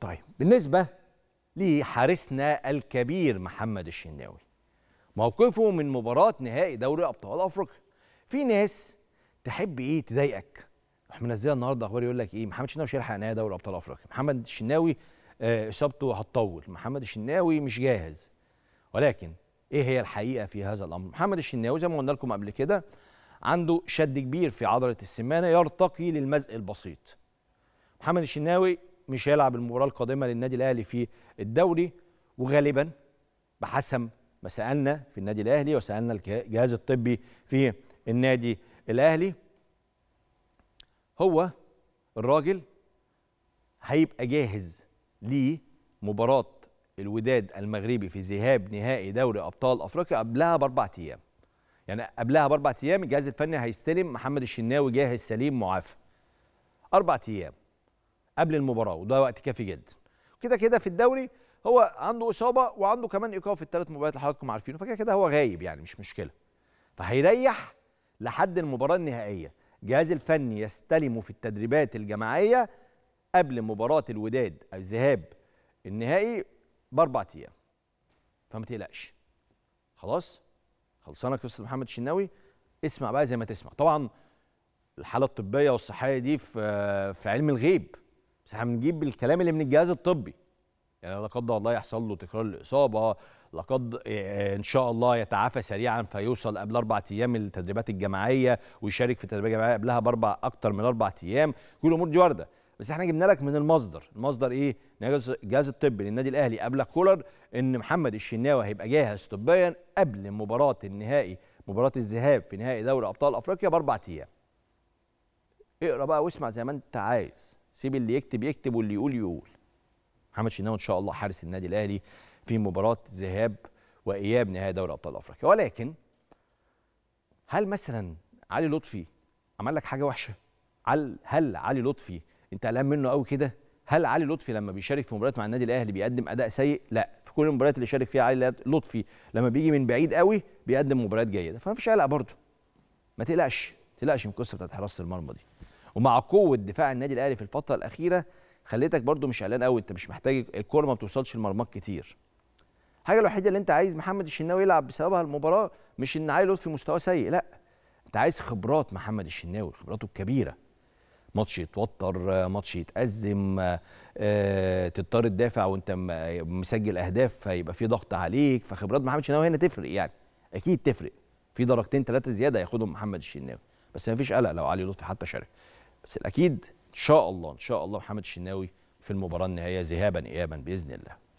طيب بالنسبة لحارسنا الكبير محمد الشناوي موقفه من مباراة نهائي دوري أبطال أفريقيا في ناس تحب إيه تضايقك احنا منزلها النهارده اخبار يقول لك ايه محمد الشناوي مش هيلحق نهائي دوري ابطال افريقيا محمد الشناوي آه، اصابته هتطول محمد الشناوي مش جاهز ولكن ايه هي الحقيقه في هذا الامر محمد الشناوي زي ما قلنا لكم قبل كده عنده شد كبير في عضله السمانه يرتقي للمزق البسيط محمد الشناوي مش هيلعب المباراه القادمه للنادي الاهلي في الدوري وغالبا بحسب ما سالنا في النادي الاهلي وسالنا الجهاز الطبي في النادي الاهلي هو الراجل هيبقى جاهز لمباراه الوداد المغربي في ذهاب نهائي دوري ابطال افريقيا قبلها باربع ايام يعني قبلها باربع ايام الجهاز الفني هيستلم محمد الشناوي جاهز سليم معافى اربع ايام قبل المباراه وده وقت كافي جدا كده كده في الدوري هو عنده اصابه وعنده كمان ايقاف في الثلاث مباريات اللي حضراتكم عارفينه فكده كده هو غايب يعني مش مشكله فهيريح لحد المباراه النهائيه الجهاز الفني يستلمه في التدريبات الجماعيه قبل مباراه الوداد الذهاب النهائي باربع ايام فما تقلقش خلاص خلصانه قصه محمد الشناوي اسمع بقى زي ما تسمع طبعا الحاله الطبيه والصحيه دي في في علم الغيب بس احنا بنجيب الكلام اللي من الجهاز الطبي يعني لا قدر الله يحصل له تكرار الاصابه لقد آه، آه، ان شاء الله يتعافى سريعا فيوصل قبل اربع ايام التدريبات الجماعيه ويشارك في التدريبات الجماعيه قبلها باربع اكتر من اربع ايام كل الامور دي وارده بس احنا جبنا لك من المصدر المصدر ايه الجهاز الطبي للنادي الاهلي قبل كولر ان محمد الشناوي هيبقى جاهز طبيا قبل مباراه النهائي مباراه الذهاب في نهائي دوري ابطال افريقيا باربع ايام اقرا بقى واسمع زي ما انت عايز سيب اللي يكتب يكتب واللي يقول يقول محمد شناوي ان شاء الله حارس النادي الاهلي في مباراه ذهاب واياب نهائي دوري ابطال افريقيا ولكن هل مثلا علي لطفي عمل لك حاجه وحشه هل هل علي لطفي انت قلقان منه قوي كده هل علي لطفي لما بيشارك في مباريات مع النادي الاهلي بيقدم اداء سيء لا في كل المباريات اللي شارك فيها علي لطفي لما بيجي من بعيد قوي بيقدم مباريات جيده فما فيش قلق برضه ما تقلقش ما تقلقش من القصه بتاعت حراسه المرمى دي ومع قوه دفاع النادي الاهلي في الفتره الاخيره خليتك برده مش قلقان قوي انت مش محتاج الكوره ما بتوصلش لمرماك كتير الحاجه الوحيده اللي انت عايز محمد الشناوي يلعب بسببها المباراه مش ان علي لطفي مستواه سيء لا انت عايز خبرات محمد الشناوي خبراته الكبيره ماتش يتوتر ماتش يتأزم آه، تضطر تدافع وانت مسجل اهداف فيبقى في ضغط عليك فخبرات محمد الشناوي هنا تفرق يعني اكيد تفرق في درجتين ثلاثه زياده ياخدهم محمد الشناوي بس ما فيش قلق لو علي لطفي حتى شارك بس الاكيد ان شاء الله ان شاء الله محمد الشناوي في المباراه النهائيه ذهابا ايابا باذن الله